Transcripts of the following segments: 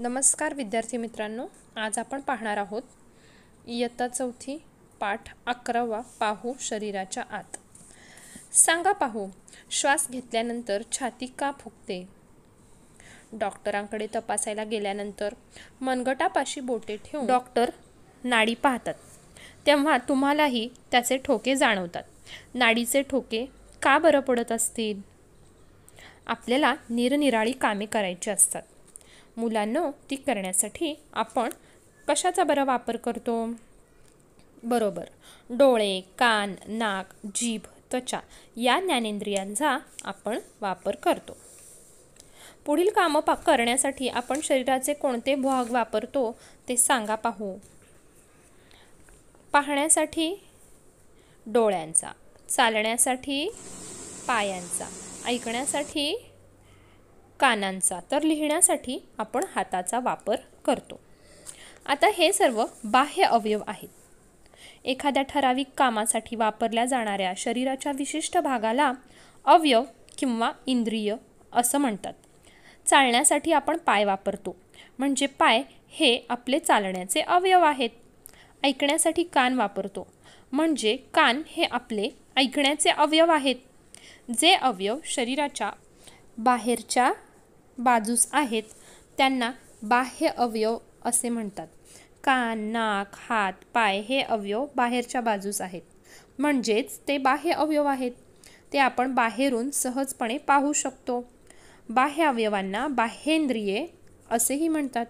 नमस्कार विद्यार्थी मित्रांनो आज आपण पाहणार आहोत इयत्ता चौथी पाठ अकरावा पाहू शरीराच्या आत सांगा पाहू श्वास घेतल्यानंतर छाती का फुगते डॉक्टरांकडे तपासायला गेल्यानंतर मनगटापाशी बोटे ठेवून डॉक्टर नाडी पाहतात तेव्हा तुम्हालाही त्याचे ठोके जाणवतात नाडीचे ठोके का बरं पडत असतील आपल्याला निरनिराळी कामे करायची असतात मुलांनो ती करण्यासाठी आपण कशाचा बरा वापर करतो बरोबर डोळे कान नाक जीभ त्वचा या ज्ञानेंद्रियांचा आपण वापर करतो पुढील कामं पा करण्यासाठी आपण शरीराचे कोणते भाग वापरतो ते सांगा पाहू पाहण्यासाठी डोळ्यांचा चालण्यासाठी पायांचा ऐकण्यासाठी कानांचा तर लिहिण्यासाठी आपण हाताचा वापर करतो आता हे सर्व बाह्य अवयव आहेत एखाद्या ठराविक कामासाठी वापरल्या जाणाऱ्या शरीराच्या विशिष्ट भागाला अवयव किंवा इंद्रिय असं म्हणतात चालण्यासाठी आपण पाय वापरतो म्हणजे पाय हे आपले चालण्याचे अवयव आहेत ऐकण्यासाठी कान वापरतो म्हणजे कान हे आपले ऐकण्याचे अवयव आहेत जे अवयव शरीराच्या बाहेरच्या बाजूस आहेत त्यांना बाह्य अवयव असे म्हणतात कान नाक हात पाय हे अवयव बाहेरच्या बाजूस आहेत म्हणजेच ते बाह्य अवयव आहेत ते आपण बाहेरून सहजपणे पाहू शकतो बाह्य अवयवांना बाह्येंद्रिये असेही म्हणतात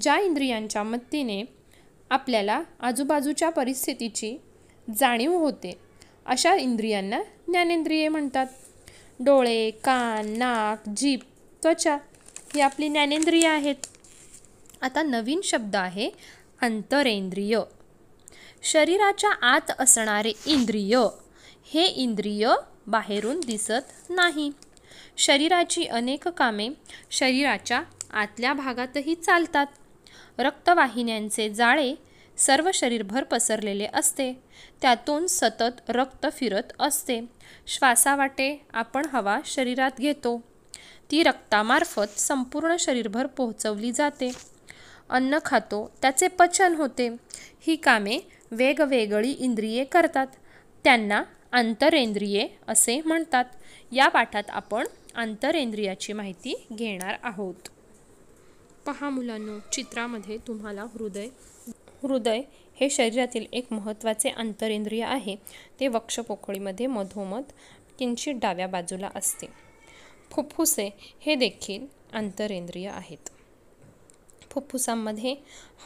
ज्या इंद्रियांच्या मदतीने आपल्याला आजूबाजूच्या परिस्थितीची जाणीव होते अशा इंद्रियांना ज्ञानेंद्रिये म्हणतात डोळे कान नाक जीभ त्वचा ही आपली ज्ञानेंद्रिय आहेत आता नवीन शब्द आहे अंतरेंद्रिय शरीराच्या आत असणारे इंद्रिय हे इंद्रिय बाहेरून दिसत नाही शरीराची अनेक कामे शरीराच्या आतल्या भागातही चालतात रक्तवाहिन्यांचे जाळे सर्व शरीरभर पसरलेले असते त्यातून सतत रक्त फिरत असते श्वासावाटे आपण हवा शरीरात घेतो ती रक्तामार्फत संपूर्ण शरीरभर पोहोचवली जाते अन्न खातो त्याचे पचन होते ही कामे वेगवेगळी इंद्रिये करतात त्यांना आंतरेंद्रिये असे म्हणतात या पाठात आपण आंतरेंद्रियाची माहिती घेणार आहोत पहा मुलांनो चित्रामध्ये तुम्हाला हृदय हृदय हे शरीरातील एक महत्त्वाचे आंतरेंद्रिय आहे ते वक्षपोकळीमध्ये मधोमध किंचित डाव्या बाजूला असते फुफ्फुसे हे देखील आंतरेंद्रिय आहेत फुफ्फुसांमध्ये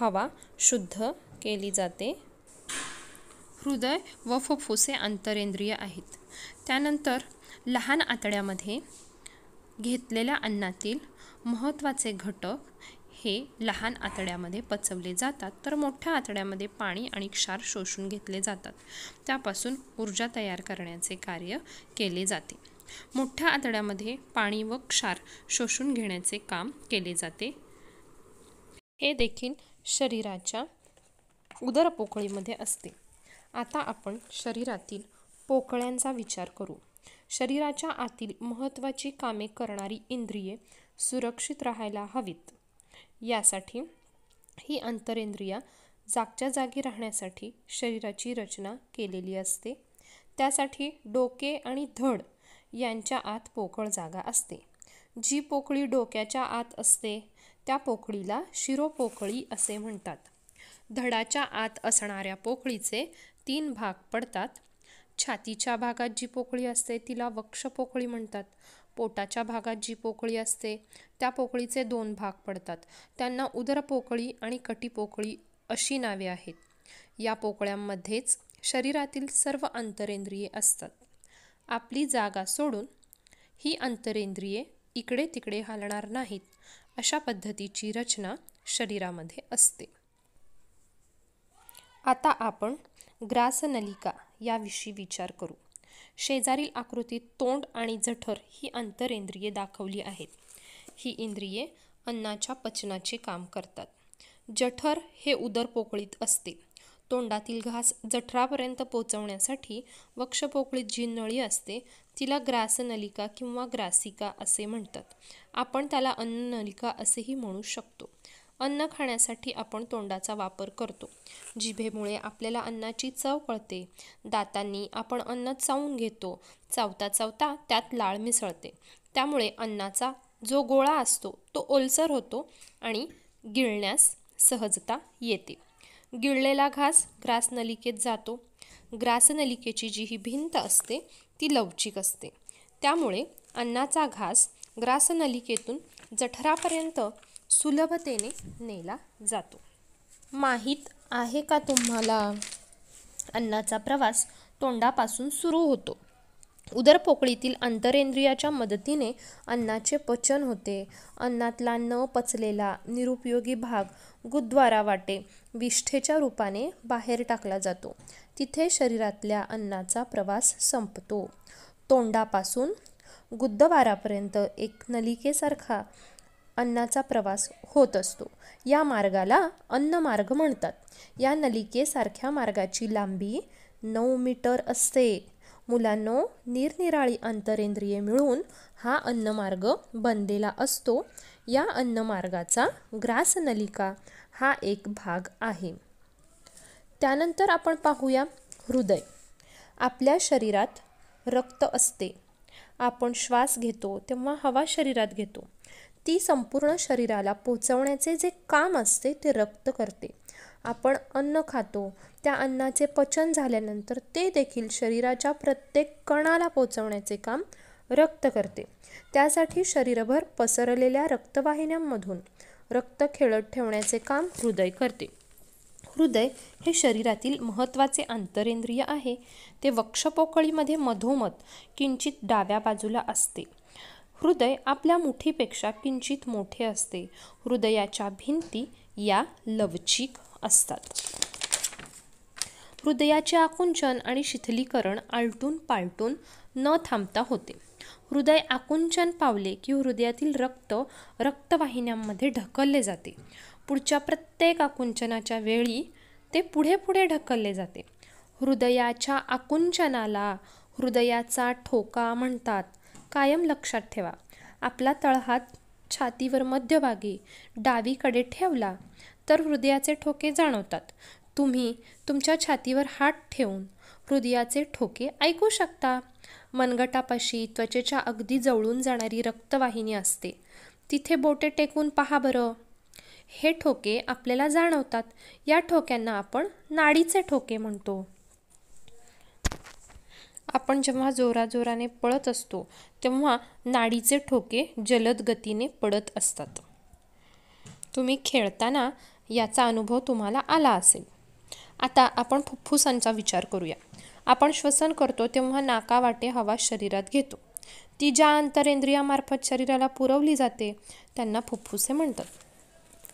हवा शुद्ध केली जाते हृदय व फुफ्फुसे आंतरेंद्रिय आहेत त्यानंतर लहान आतड्यामध्ये घेतलेल्या अन्नातील महत्त्वाचे घटक हे लहान आतड्यामध्ये पचवले जातात तर मोठ्या आतड्यामध्ये पाणी आणि क्षार शोषून घेतले जातात त्यापासून ऊर्जा तयार करण्याचे कार्य केले जाते मोठ्या आतड्यामध्ये पाणी व क्षार शोषून घेण्याचे काम केले जाते हे देखील शरीराच्या उदरपोकळीमध्ये असते आता आपण शरीरातील पोकळ्यांचा विचार करू शरीराच्या आतील महत्त्वाची कामे करणारी इंद्रिये सुरक्षित राहायला हवीत यासाठी ही अंतरेंद्रिया जागच्या जागी राहण्यासाठी शरीराची रचना केलेली असते त्यासाठी डोके आणि धड यांच्या आत पोकळ जागा असते जी पोकळी डोक्याच्या आत असते त्या पोकळीला शिरोपोकळी असे म्हणतात धडाच्या आत असणाऱ्या पोकळीचे तीन भाग पडतात छातीच्या भागात जी पोकळी असते तिला वक्ष पोकळी म्हणतात पोटाच्या भागात जी पोकळी असते त्या पोकळीचे दोन भाग पडतात त्यांना उदर पोकळी आणि कटी पोकळी अशी नावे आहेत या पोकळ्यांमध्येच शरीरातील सर्व अंतरेंद्रिये असतात आपली जागा सोडून ही अंतरेंद्रिये इकडे तिकडे हलणार नाहीत अशा पद्धतीची रचना शरीरामध्ये असते आता आपण ग्रासनलिका याविषयी विचार करू शेजारील आकृतीत तोंड आणि जठर ही अंतरेंद्रिये दाखवली आहेत ही इंद्रिये अन्नाच्या पचनाचे काम करतात जठर हे उदर असते तोंडातील घास जठरापर्यंत पोचवण्यासाठी वक्षपोकळीत जी नळी असते तिला ग्रासनलिका किंवा ग्रासिका असे म्हणतात आपण त्याला अन्ननलिका असेही म्हणू शकतो अन्न खाण्यासाठी आपण तोंडाचा वापर करतो जिभेमुळे आपल्याला अन्नाची चव कळते दातांनी आपण अन्न चावून घेतो चावता चावता त्यात लाळ मिसळते त्यामुळे अन्नाचा जो गोळा असतो तो ओलसर होतो आणि गिळण्यास सहजता येते गिळलेला घास ग्रास ग्रासनलिकेत जातो ग्रासनलिकेची जी ही भिंत असते ती लवचिक असते त्यामुळे अन्नाचा घास ग्रास ग्रासनलिकेतून जठरापर्यंत सुलभतेने नेला जातो माहीत आहे का तुम्हाला अन्नाचा प्रवास तोंडापासून सुरू होतो उदरपोकळीतील अंतरेंद्रियाच्या मदतीने अन्नाचे पचन होते अन्नातला न पचलेला निरुपयोगी भाग गुद्वारा वाटे विष्ठेच्या रूपाने बाहेर टाकला जातो तिथे शरीरातल्या अन्नाचा प्रवास संपतो तोंडापासून गुद्दवारापर्यंत एक नलिकेसारखा अन्नाचा प्रवास होत असतो या मार्गाला अन्नमार्ग म्हणतात या नलिकेसारख्या मार्गाची लांबी नऊ मीटर असते मुलांनो निरनिराळी अंतरेंद्रिये मिळून हा अन्नमार्ग बनलेला असतो या अन्नमार्गाचा ग्रासनलिका हा एक भाग आहे त्यानंतर आपण पाहूया हृदय आपल्या शरीरात रक्त असते आपण श्वास घेतो तेव्हा हवा शरीरात घेतो ती संपूर्ण शरीराला पोचवण्याचे जे काम असते ते रक्त करते आपण अन्न खातो त्या अन्नाचे पचन झाल्यानंतर ते देखील शरीराच्या प्रत्येक कणाला पोचवण्याचे काम रक्त करते त्यासाठी शरीरभर पसरलेल्या रक्तवाहिन्यांमधून रक्त खेळत ठेवण्याचे काम हृदय करते हृदय हे शरीरातील महत्त्वाचे आंतरेंद्रिय आहे ते वक्षपोकळीमध्ये मधोमध किंचित डाव्या बाजूला असते हृदय आपल्या मुठीपेक्षा किंचित मोठे असते हृदयाच्या भिंती या लवचिक असतात हृदयाचे आकुंचन आणि शिथिलीकरण आलटून पालटून न थांबता होते हृदय आकुंचन पावले की हृदयातील रक्त रक्तवाहिन्यांमध्ये ढकलले जाते पुढच्या प्रत्येक आकुंचनाच्या वेळी ते पुढे पुढे ढकलले जाते हृदयाच्या आकुंचनाला हृदयाचा ठोका म्हणतात कायम लक्षात ठेवा आपला तळहात छातीवर मध्यभागी डावीकडे ठेवला तर हृदयाचे ठोके जाणवतात तुम्ही तुमच्या छातीवर हात ठेवून हृदयाचे ठोके ऐकू शकता मनगटापाशी त्वचेच्या अगदी जवळून जाणारी रक्तवाहिनी असते तिथे बोटे टेकून पहा बरं हे ठोके आपल्याला जाणवतात या ठोक्यांना आपण नाडीचे ठोके म्हणतो आपण जेव्हा जोराजोराने पळत असतो तेव्हा नाडीचे ठोके जलद गतीने पडत असतात तुम्ही खेळताना याचा अनुभव तुम्हाला आला असेल आता आपण फुफ्फुसांचा विचार करूया आपण श्वसन करतो तेव्हा नाकावाटे हवा शरीरात घेतो ती ज्या अंतरेंद्रियामार्फत शरीराला पुरवली जाते त्यांना फुफ्फुसे म्हणतात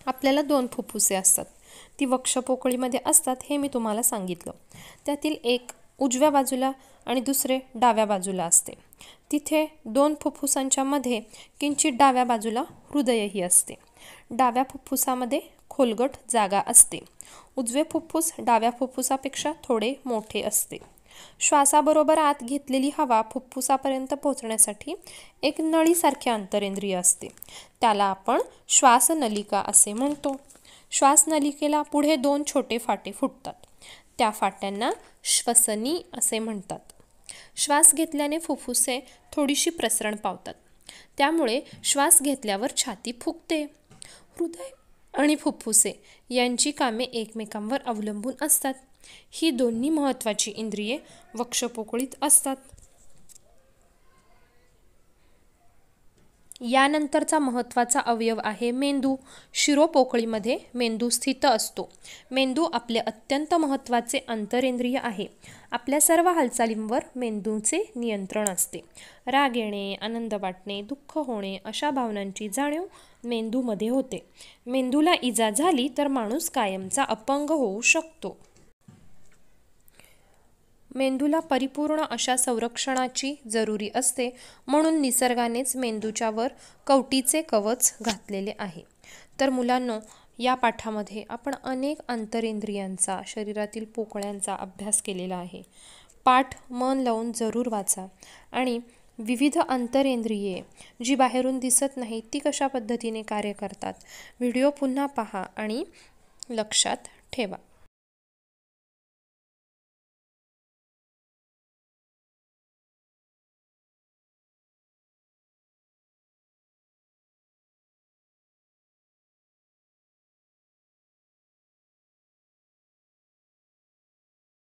आपल्याला दोन फुफ्फुसे असतात ती वक्षपोकळीमध्ये असतात हे मी तुम्हाला सांगितलं त्यातील एक उजव्या बाजूला आणि दुसरे डाव्या बाजूला असते तिथे दोन फुफ्फुसांच्या मध्ये किंचित डाव्या बाजूला हृदयही असते डाव्या फुफ्फुसामध्ये खोलगट जागा असते उजवे फुफ्फुस डाव्या फुफ्फुसापेक्षा थोडे मोठे असते श्वासाबरोबर आत घेतलेली हवा फुफ्फुसापर्यंत पोहोचण्यासाठी एक नळीसारखे अंतरेंद्रिय असते त्याला आपण श्वासनलिका असे म्हणतो श्वासनलिकेला पुढे दोन छोटे फाटे फुटतात त्या फाट्यांना श्वसनी असे म्हणतात श्वास घेतल्याने फुफ्फुसे थोडीशी प्रसरण पावतात त्यामुळे श्वास घेतल्यावर छाती फुगते हृदय आणि फुफ्फुसे यांची कामे एकमेकांवर अवलंबून असतात ही दोन्ही महत्त्वाची इंद्रिये वक्षपोकळीत असतात यानंतरचा महत्त्वाचा अवयव आहे मेंदू शिरोपोकळीमध्ये मेंदू स्थित असतो मेंदू आपले अत्यंत महत्त्वाचे अंतरेंद्रिय आहे आपल्या सर्व हालचालींवर मेंदूचे नियंत्रण असते राग येणे आनंद वाटणे दुःख होणे अशा भावनांची जाणीव मेंदूमध्ये होते मेंदूला इजा झाली तर माणूस कायमचा अपंग होऊ शकतो मेंदूला परिपूर्ण अशा संरक्षणाची जरुरी असते म्हणून निसर्गानेच मेंदूच्यावर कवटीचे कवच घातलेले आहे तर मुलांनो या पाठामध्ये आपण अनेक अंतरेंद्रियांचा शरीरातील पोकळ्यांचा अभ्यास केलेला आहे पाठ मन लावून जरूर वाचा आणि विविध अंतरेंद्रिये जी बाहेरून दिसत नाहीत ती कशा पद्धतीने कार्य करतात व्हिडिओ पुन्हा पहा आणि लक्षात ठेवा